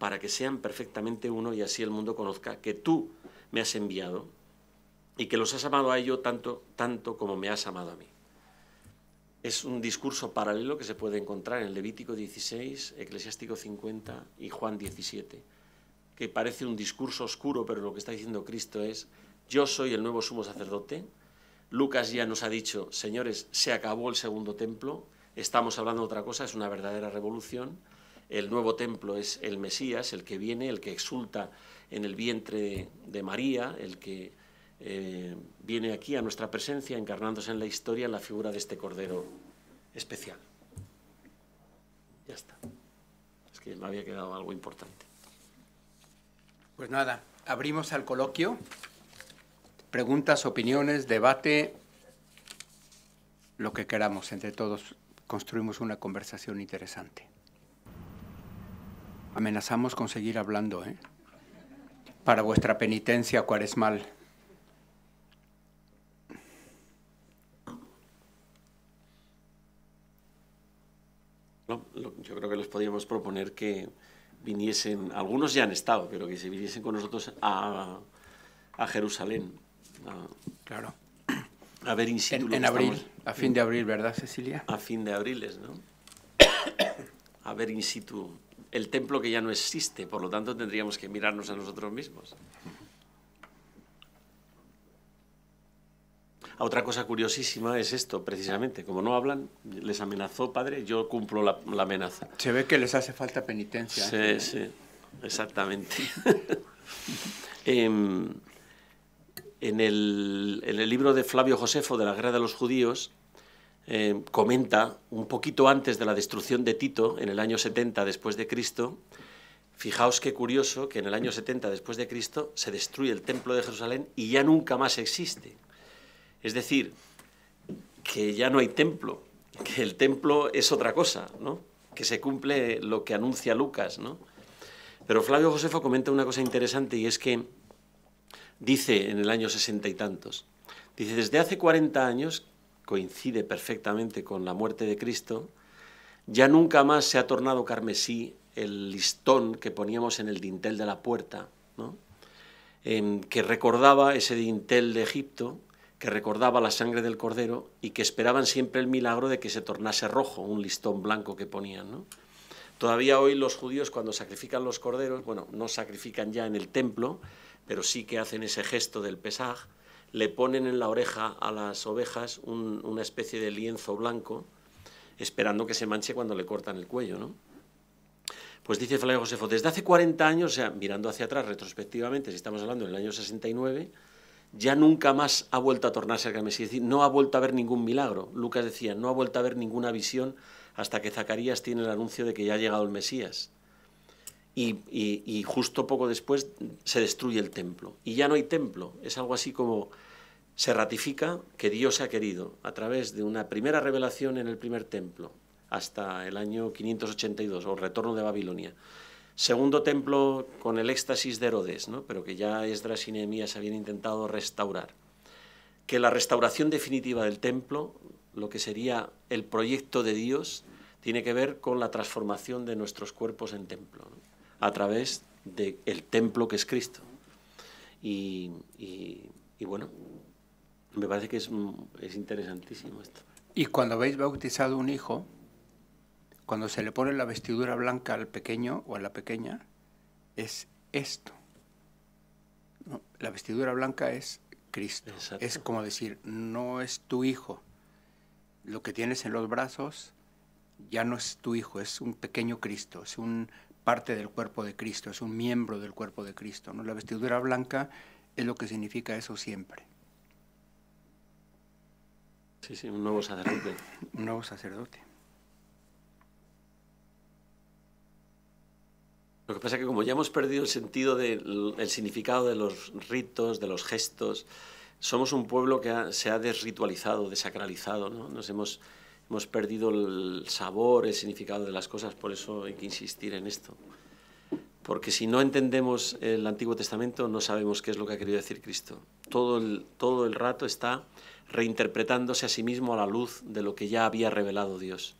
para que sean perfectamente uno y así el mundo conozca que tú me has enviado y que los has amado a ellos tanto, tanto como me has amado a mí. Es un discurso paralelo que se puede encontrar en Levítico 16, Eclesiástico 50 y Juan 17, que parece un discurso oscuro, pero lo que está diciendo Cristo es, yo soy el nuevo sumo sacerdote. Lucas ya nos ha dicho, señores, se acabó el segundo templo, estamos hablando de otra cosa, es una verdadera revolución. El nuevo templo es el Mesías, el que viene, el que exulta en el vientre de María, el que eh, viene aquí a nuestra presencia, encarnándose en la historia la figura de este Cordero especial. Ya está. Es que me había quedado algo importante. Pues nada, abrimos al coloquio. Preguntas, opiniones, debate, lo que queramos. Entre todos construimos una conversación interesante. Amenazamos con seguir hablando, ¿eh? para vuestra penitencia cuaresmal. No, yo creo que les podríamos proponer que viniesen, algunos ya han estado, pero que se viniesen con nosotros a, Jerusalén. claro. A ver in situ En, abril, a fin de abril, ¿verdad, Cecilia? A fin de abril es, ¿no? a ver in situ el templo que ya no existe, por lo tanto tendríamos que mirarnos a nosotros mismos. Ah, otra cosa curiosísima es esto, precisamente. Como no hablan, les amenazó padre, yo cumplo la, amenaza. Se ve que les hace falta penitencia. Sí, ¿eh? sí, exactamente. Em, en el libro de Flavio Josefo de la Guerra de los Judíos, eh, comenta, un poquito antes de la destrucción de Tito, en el año 70 después de Cristo, fijaos qué curioso que en el año 70 después de Cristo se destruye el templo de Jerusalén y ya nunca más existe. Es decir, que ya no hay templo, que el templo es otra cosa, ¿no? que se cumple lo que anuncia Lucas. ¿no? Pero Flavio Josefo comenta una cosa interesante y es que dice en el año sesenta y tantos, dice, desde hace 40 años coincide perfectamente con la muerte de Cristo, ya nunca más se ha tornado carmesí el listón que poníamos en el dintel de la puerta, em, que recordaba ese dintel de Egipto, que recordaba la sangre del cordero y que esperaban siempre el milagro de que se tornase rojo, un listón blanco que ponían. Todavía hoy los judíos cuando sacrifican los corderos, bueno, no sacrifican ya en el templo, pero sí que hacen ese gesto del Pesaj, le ponen en la oreja a las ovejas una especie de lienzo blanco, esperando que se manche cuando le cortan el cuello, ¿no? Pues dice Flavio Josefo, desde hace 40 años, o sea, mirando hacia atrás retrospectivamente, si estamos hablando del año 69, ya nunca más ha vuelto a tornarse al Mesías, es decir, no ha vuelto a ver ningún milagro. Lucas decía, no ha vuelto a ver ninguna visión hasta que Zacarías tiene el anuncio de que ya ha llegado el Mesías y, justo poco después se destruye el templo. Y ya no hay templo, es algo así como se ratifica que Dios ha querido a través de una primera revelación en el primer templo hasta el año 582 o retorno de Babilonia. Segundo templo con el éxtasis de Herodes, ¿no? pero que ya Esdras y Nehemías habían intentado restaurar. Que la restauración definitiva del templo, lo que sería el proyecto de Dios, tiene que ver con la transformación de nuestros cuerpos en templo. ¿no? a través del el templo que es Cristo. Y, bueno, me parece que es, mm, es interesantísimo esto. Y cuando habéis bautizado un hijo, cuando se le pone la vestidura blanca al pequeño o a la pequeña, es esto. la vestidura blanca es Cristo. Es como decir, no es tu hijo. Lo que tienes en los brazos ya no es tu hijo, es un pequeño Cristo, es un parte del cuerpo de Cristo, es un miembro del cuerpo de Cristo. ¿no? La vestidura blanca es lo que significa eso siempre. Sí, sí, un nuevo sacerdote. un nuevo sacerdote. Lo que pasa es que como ya hemos perdido el sentido del significado de los ritos, de los gestos, somos un pueblo que se ha desritualizado, desacralizado, Nos hemos hemos perdido el sabor, el significado de las cosas, por eso hay que insistir en esto. Porque si no entendemos el Antiguo Testamento, no sabemos qué es lo que ha querido decir Cristo. Todo el, todo el rato está reinterpretándose a sí mismo a la luz de lo que ya había revelado Dios.